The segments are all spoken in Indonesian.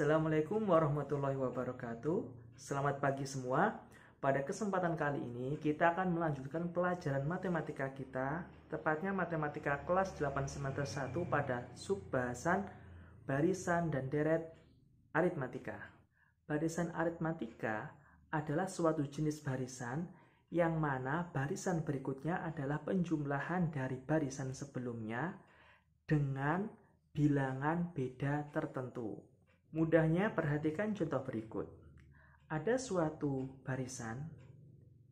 Assalamualaikum warahmatullahi wabarakatuh. Selamat pagi semua. Pada kesempatan kali ini kita akan melanjutkan pelajaran matematika kita, tepatnya matematika kelas 8 semester 1 pada subbahasan barisan dan deret aritmatika. Barisan aritmatika adalah suatu jenis barisan yang mana barisan berikutnya adalah penjumlahan dari barisan sebelumnya dengan bilangan beda tertentu. Mudahnya perhatikan contoh berikut. Ada suatu barisan,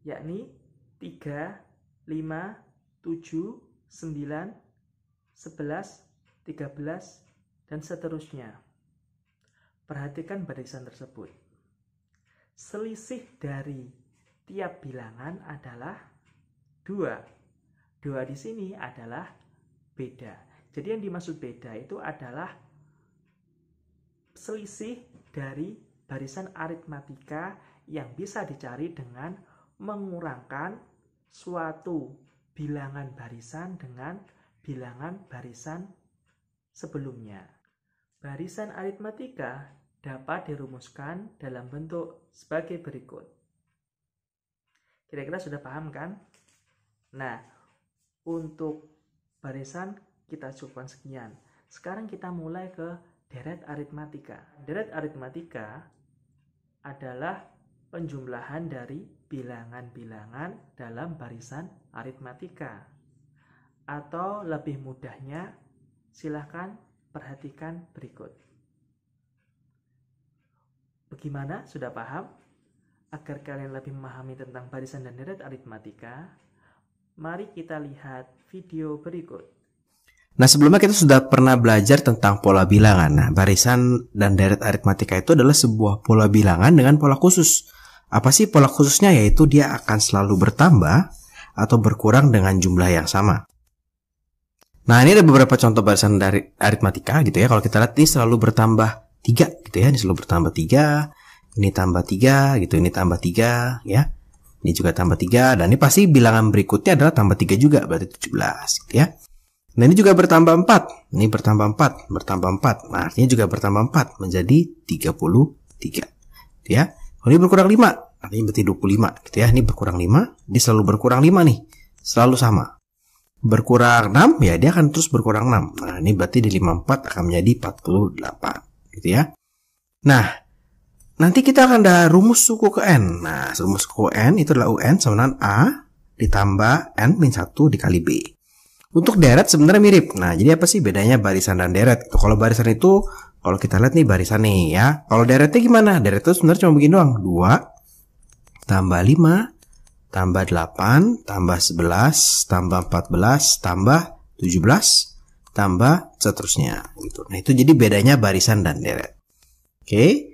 yakni 3, 5, 7, 9, 11, 13, dan seterusnya. Perhatikan barisan tersebut. Selisih dari tiap bilangan adalah 2. 2 di sini adalah beda. Jadi yang dimaksud beda itu adalah selisih dari barisan aritmatika yang bisa dicari dengan mengurangkan suatu bilangan barisan dengan bilangan barisan sebelumnya. Barisan aritmatika dapat dirumuskan dalam bentuk sebagai berikut. Kira-kira sudah paham kan? Nah, untuk barisan kita cukupkan sekian. Sekarang kita mulai ke deret aritmatika. Deret aritmatika adalah penjumlahan dari bilangan-bilangan dalam barisan aritmatika. Atau lebih mudahnya, silahkan perhatikan berikut. Bagaimana? Sudah paham? Agar kalian lebih memahami tentang barisan dan deret aritmatika, mari kita lihat video berikut. Nah sebelumnya kita sudah pernah belajar tentang pola bilangan. Nah barisan dan deret aritmatika itu adalah sebuah pola bilangan dengan pola khusus. Apa sih pola khususnya? Yaitu dia akan selalu bertambah atau berkurang dengan jumlah yang sama. Nah ini ada beberapa contoh barisan dari aritmatika gitu ya. Kalau kita lihat ini selalu bertambah 3 gitu ya. Ini selalu bertambah 3, ini tambah 3 gitu, ini tambah 3 ya. Ini juga tambah 3 dan ini pasti bilangan berikutnya adalah tambah 3 juga berarti 17 gitu ya. Nah ini juga bertambah 4. Ini bertambah 4, bertambah 4. Nah artinya juga bertambah 4 menjadi 33. Gitu ya. Kalau ini berkurang 5, artinya berarti 25 gitu ya. Ini berkurang 5, ini selalu berkurang 5 nih. Selalu sama. Berkurang 6, ya dia akan terus berkurang 6. Nah ini berarti di 54 akan menjadi 48 gitu ya. Nah nanti kita akan ada rumus suku ke N. Nah rumus suku N itu adalah UN sama dengan A ditambah N min 1 dikali B. Untuk deret sebenarnya mirip. Nah, jadi apa sih bedanya barisan dan deret? Kalau barisan itu kalau kita lihat nih barisan nih ya. Kalau deretnya gimana? Deret itu sebenarnya cuma begini doang. 2 tambah 5 tambah 8 tambah 11 tambah 14 tambah 17 tambah seterusnya gitu. Nah, itu jadi bedanya barisan dan deret. Oke.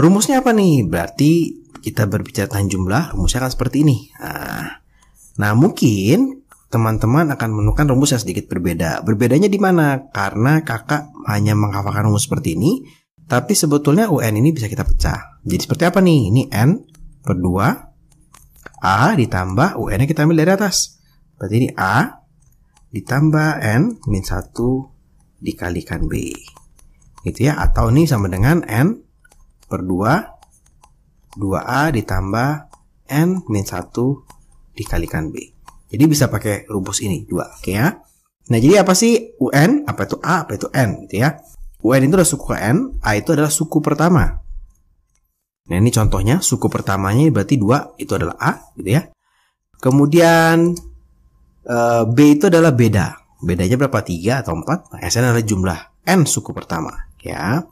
Rumusnya apa nih? Berarti kita berbicara tentang jumlah, rumusnya akan seperti ini. Nah, nah mungkin teman-teman akan menemukan rumus yang sedikit berbeda. Berbedanya di mana? Karena kakak hanya menghafalkan rumus seperti ini, tapi sebetulnya UN ini bisa kita pecah. Jadi seperti apa nih? Ini N per 2 A ditambah un yang kita ambil dari atas. Berarti ini A ditambah N min 1 dikalikan B. Gitu ya, atau ini sama dengan N per 2 2A ditambah N min 1 dikalikan B. Jadi bisa pakai rumus ini dua, oke okay ya. Nah jadi apa sih UN? Apa itu A? Apa itu N? Gitu ya. UN itu adalah suku N, A itu adalah suku pertama. Nah ini contohnya suku pertamanya berarti dua itu adalah A, gitu ya. Kemudian eh, B itu adalah beda. Bedanya berapa? 3 atau 4? Nah, SN adalah jumlah N suku pertama, gitu ya.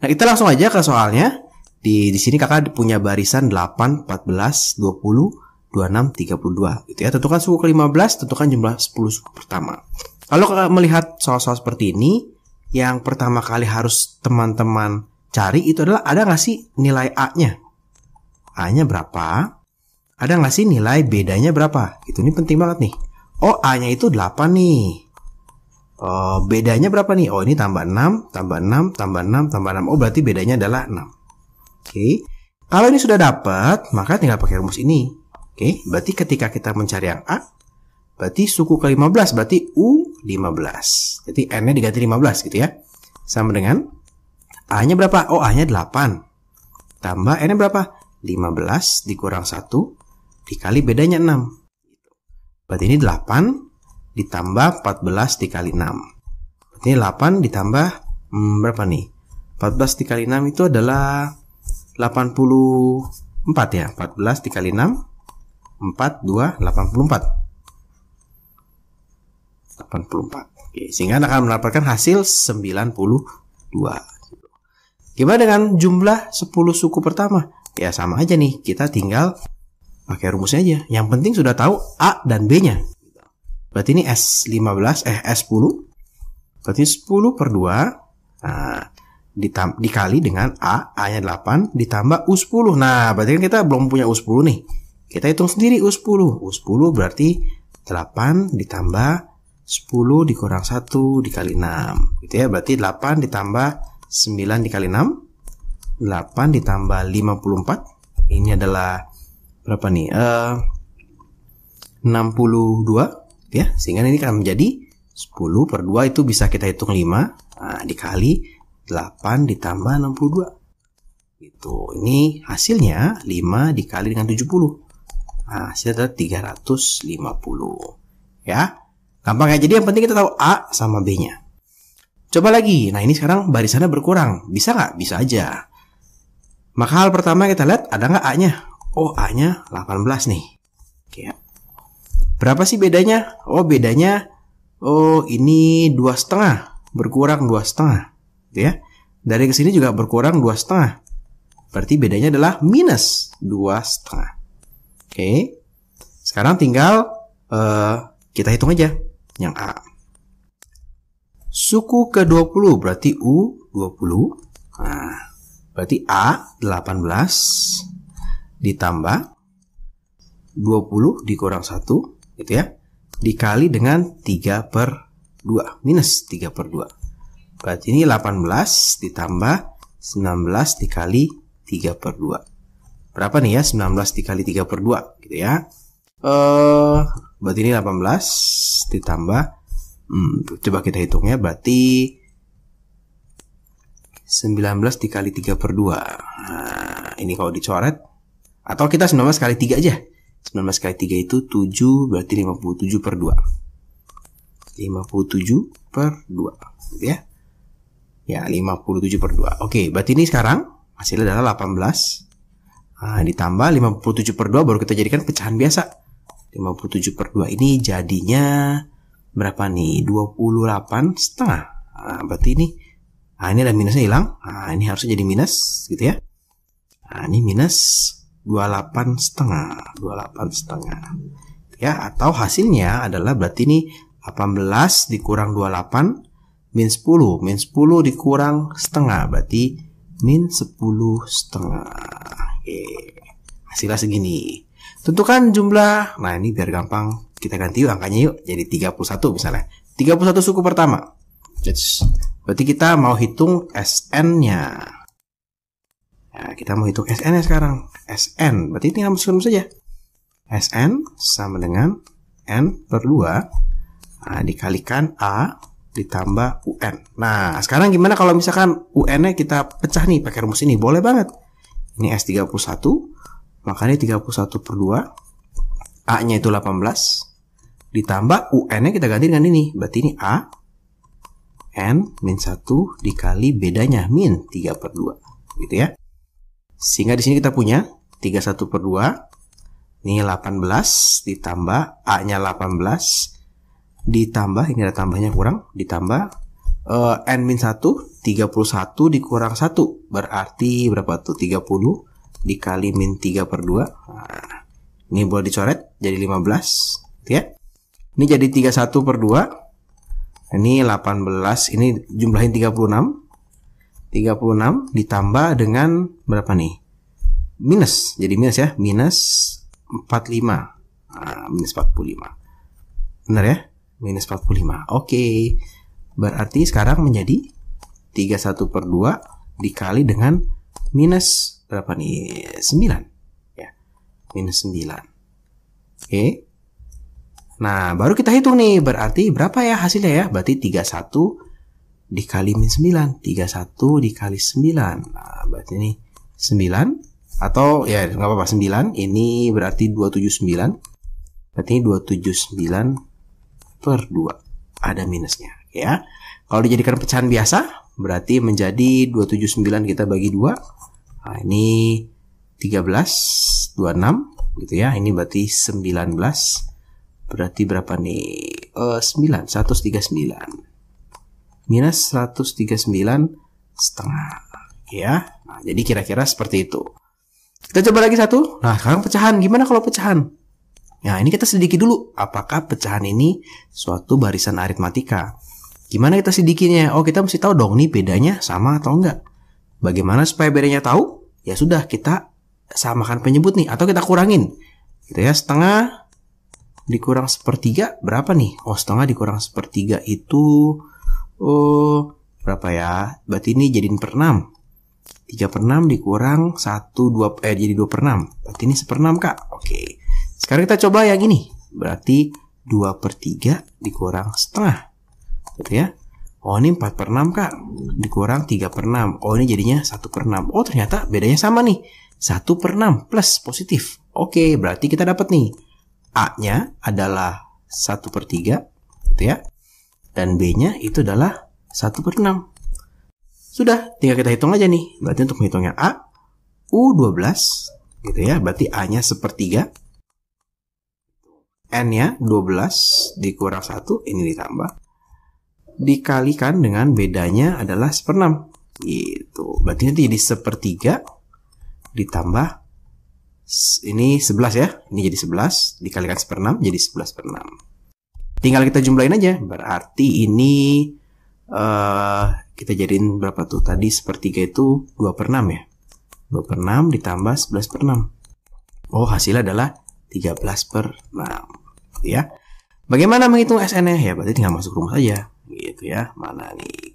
Nah, kita langsung aja ke soalnya. Di di sini Kakak punya barisan 8, 14, 20, 26, 32 gitu ya. Tentukan suku ke-15, tentukan jumlah 10 suku pertama. Kalau melihat soal-soal seperti ini, yang pertama kali harus teman-teman cari itu adalah ada nggak sih nilai A-nya? A-nya berapa? Ada nggak sih nilai bedanya berapa? Itu ini penting banget nih. Oh, A-nya itu 8 nih. Oh, bedanya berapa nih? Oh, ini tambah 6, tambah 6, tambah 6, tambah 6. Oh, berarti bedanya adalah 6. Oke. Okay. Kalau ini sudah dapat, maka tinggal pakai rumus ini. Oke, berarti ketika kita mencari yang A, berarti suku ke-15, berarti U15. Jadi N-nya diganti 15 gitu ya. Sama dengan A-nya berapa? Oh, A-nya 8. Tambah N-nya berapa? 15 dikurang 1 dikali bedanya 6. Berarti ini 8 ditambah 14 dikali 6. Berarti 8 ditambah hmm, berapa nih? 14 dikali 6 itu adalah 84 ya. 14 dikali 6 4284. 84. Oke, sehingga akan mendapatkan hasil 92. Gimana dengan jumlah 10 suku pertama? Ya sama aja nih, kita tinggal pakai rumusnya aja. Yang penting sudah tahu A dan B-nya. Berarti ini S15, eh S10. Berarti 10 per 2. Nah, ditam dikali dengan A, A-nya 8, ditambah U10. Nah, berarti kan kita belum punya U10 nih. Kita hitung sendiri U10. U10 berarti 8 ditambah 10 dikurang 1 dikali 6. Gitu ya, berarti 8 ditambah 9 dikali 6. 8 ditambah 54. Ini adalah berapa nih? Eh, uh, 62 ya, sehingga ini akan menjadi 10 per 2 itu bisa kita hitung 5 nah, dikali 8 ditambah 62 itu ini hasilnya 5 dikali dengan 70 Nah, hasilnya adalah 350. Ya. Gampang ya. Jadi yang penting kita tahu A sama B-nya. Coba lagi. Nah, ini sekarang barisannya berkurang. Bisa nggak? Bisa aja. Maka hal pertama kita lihat ada nggak A-nya? Oh, A-nya 18 nih. Oke ya. Berapa sih bedanya? Oh, bedanya oh ini dua setengah berkurang dua setengah, gitu ya. Dari kesini juga berkurang dua setengah. Berarti bedanya adalah minus dua setengah. Oke. Okay. Sekarang tinggal uh, kita hitung aja yang A. Suku ke-20 berarti U 20. Nah, berarti A 18 ditambah 20 dikurang 1 gitu ya. Dikali dengan 3 per 2. Minus 3 per 2. Berarti ini 18 ditambah 19 dikali 3 per 2 berapa nih ya 19 dikali 3 per 2 gitu ya eh uh, berarti ini 18 ditambah hmm, coba kita hitung ya berarti 19 dikali 3 per 2 nah ini kalau dicoret atau kita 19 kali 3 aja 19 kali 3 itu 7 berarti 57 per 2 57 per 2 gitu ya ya 57 per 2 oke berarti ini sekarang hasilnya adalah 18 Nah, ditambah 57 per 2 baru kita jadikan pecahan biasa. 57 per 2 ini jadinya berapa nih? 28 setengah. Nah, berarti ini, nah ini ada minusnya hilang. Nah, ini harusnya jadi minus gitu ya. Nah, ini minus 28 setengah. 28 setengah. Gitu ya, atau hasilnya adalah berarti ini 18 dikurang 28 min 10. Min 10 dikurang setengah berarti min 10 setengah. Oke, hasilnya segini. Tentukan jumlah. Nah, ini biar gampang kita ganti yuk angkanya yuk. Jadi 31 misalnya. 31 suku pertama. Jadi berarti kita mau hitung SN-nya. Nah, kita mau hitung SN-nya sekarang. SN, berarti ini tinggal masukkan saja. SN sama dengan N per 2. Nah, dikalikan A ditambah UN. Nah, sekarang gimana kalau misalkan UN-nya kita pecah nih pakai rumus ini? Boleh banget. Ini S31 Makanya 31 per 2 A nya itu 18 Ditambah UN nya kita ganti dengan ini Berarti ini A N min 1 dikali bedanya min 3 per 2 Gitu ya Sehingga di sini kita punya 31 per 2 Ini 18 ditambah A nya 18 Ditambah, ini ada tambahnya kurang Ditambah uh, n min 1 31 dikurang 1 berarti berapa tuh 30 dikali min 3 per 2 nah, ini boleh dicoret jadi 15 ya ini jadi 31 per 2 ini 18 ini jumlahin 36 36 ditambah dengan berapa nih minus jadi minus ya minus 45 nah, minus 45 bener ya minus 45 oke okay. Berarti sekarang menjadi 31 per 2 dikali dengan minus berapa nih? 9. Ya, minus 9. Oke. Nah, baru kita hitung nih. Berarti berapa ya hasilnya ya? Berarti 31 dikali minus 9 31 dikali 9 nah, berarti ini 9 atau ya nggak apa-apa 9 ini berarti 279 berarti ini 279 per 2 ada minusnya ya. Kalau dijadikan pecahan biasa berarti menjadi 279 kita bagi 2. Nah, ini 13 26 gitu ya. Ini berarti 19. Berarti berapa nih? Uh, 9 139. Minus 139 setengah ya. Nah, jadi kira-kira seperti itu. Kita coba lagi satu. Nah, sekarang pecahan. Gimana kalau pecahan? Nah, ini kita sedikit dulu apakah pecahan ini suatu barisan aritmatika. Gimana kita sidikinnya? Oh, kita mesti tahu dong nih bedanya sama atau enggak. Bagaimana supaya bedanya tahu? Ya sudah, kita samakan penyebut nih atau kita kurangin. Gitu ya, setengah dikurang sepertiga berapa nih? Oh, setengah dikurang sepertiga itu oh berapa ya? Berarti ini jadiin per 6. 3 per 6 dikurang 1, 2, eh jadi 2 per 6. Berarti ini 1 per 6, Kak. Oke. Sekarang kita coba yang ini. Berarti 2 per 3 dikurang setengah gitu ya Oh ini 4 per 6 kak Dikurang 3 per 6 Oh ini jadinya 1 per 6 Oh ternyata bedanya sama nih 1 per 6 plus positif Oke berarti kita dapat nih A nya adalah 1 per 3 gitu ya Dan B nya itu adalah 1 per 6 Sudah tinggal kita hitung aja nih Berarti untuk menghitungnya A U12 gitu ya Berarti A nya sepertiga N nya 12 dikurang 1 ini ditambah dikalikan dengan bedanya adalah seperenam gitu berarti nanti jadi sepertiga ditambah ini 11 ya ini jadi 11 dikalikan seperenam jadi 11 per 6 tinggal kita jumlahin aja berarti ini uh, kita jadiin berapa tuh tadi sepertiga itu 2 per 6 ya 2 per 6 ditambah 11 per 6 oh hasilnya adalah 13 per 6 gitu ya Bagaimana menghitung SN-nya? E? Ya berarti tinggal masuk rumah saja gitu ya mana nih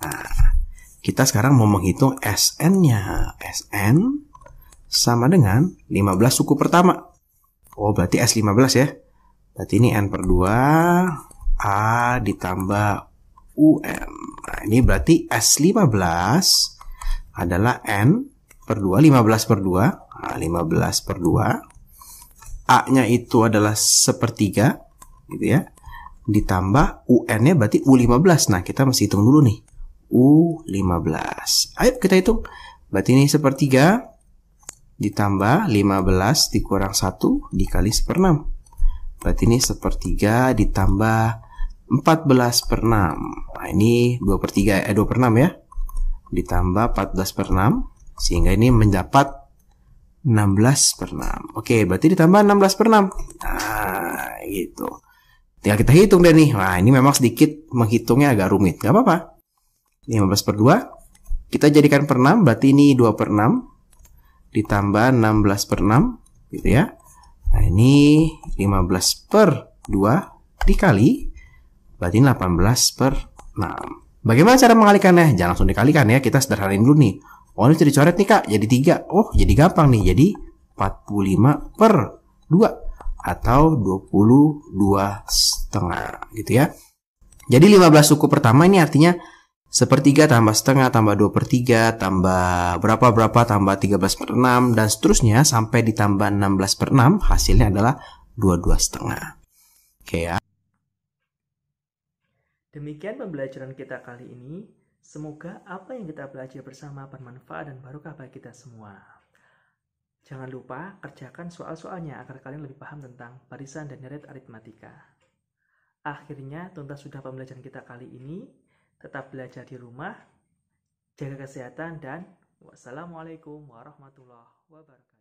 nah kita sekarang mau menghitung SN-nya SN sama dengan 15 suku pertama oh berarti S15 ya berarti ini N per 2 A ditambah UN nah ini berarti S15 adalah N per 2 15 per 2 nah, 15 per 2 A-nya itu adalah sepertiga gitu ya ditambah UN-nya berarti U15. Nah, kita masih hitung dulu nih. U15. Ayo kita hitung. Berarti ini sepertiga ditambah 15 dikurang 1 dikali seper 6. Berarti ini sepertiga ditambah 14 per 6. Nah, ini 2 per 3, eh 2 per 6 ya. Ditambah 14 per 6. Sehingga ini mendapat 16 per 6. Oke, berarti ditambah 16 per 6. Nah, gitu. Tinggal kita hitung deh nih. Nah, ini memang sedikit menghitungnya agak rumit. Gak apa-apa. 15 per 2. Kita jadikan per 6. Berarti ini 2 per 6. Ditambah 16 per 6. Gitu ya. Nah, ini 15 per 2 dikali. Berarti 18 per 6. Bagaimana cara mengalikannya? Jangan langsung dikalikan ya. Kita sederhanain dulu nih. Oh, ini jadi coret nih, Kak. Jadi 3. Oh, jadi gampang nih. Jadi 45 per 2 atau 22 setengah gitu ya. Jadi 15 suku pertama ini artinya sepertiga tambah setengah tambah 2 per 3 tambah berapa-berapa tambah 13 per 6 dan seterusnya sampai ditambah 16 per 6 hasilnya adalah 22 setengah. Oke ya. Demikian pembelajaran kita kali ini. Semoga apa yang kita pelajari bersama bermanfaat dan barokah bagi kita semua. Jangan lupa kerjakan soal-soalnya agar kalian lebih paham tentang barisan dan deret aritmatika. Akhirnya tuntas sudah pembelajaran kita kali ini. Tetap belajar di rumah, jaga kesehatan dan wassalamualaikum warahmatullahi wabarakatuh.